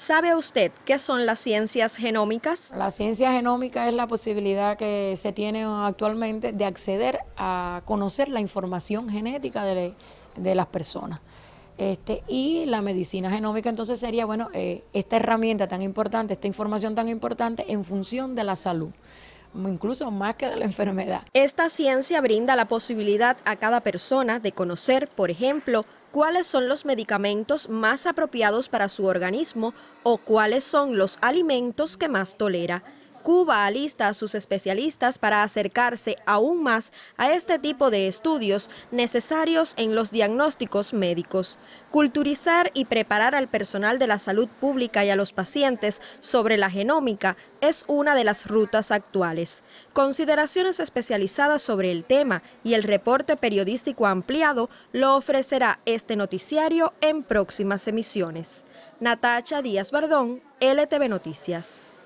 ¿Sabe usted qué son las ciencias genómicas? La ciencia genómica es la posibilidad que se tiene actualmente de acceder a conocer la información genética de, las personas. Este, y la medicina genómica entonces sería, bueno, eh, esta herramienta tan importante, esta información tan importante en función de la salud incluso más que de la enfermedad. Esta ciencia brinda la posibilidad a cada persona de conocer, por ejemplo, cuáles son los medicamentos más apropiados para su organismo o cuáles son los alimentos que más tolera. Cuba alista a sus especialistas para acercarse aún más a este tipo de estudios necesarios en los diagnósticos médicos, culturizar y preparar al personal de la salud pública y a los pacientes sobre la genómica es una de las rutas actuales. Consideraciones especializadas sobre el tema y el reporte periodístico ampliado lo ofrecerá este noticiario en próximas emisiones. Natacha Díaz Bardón, LTV Noticias.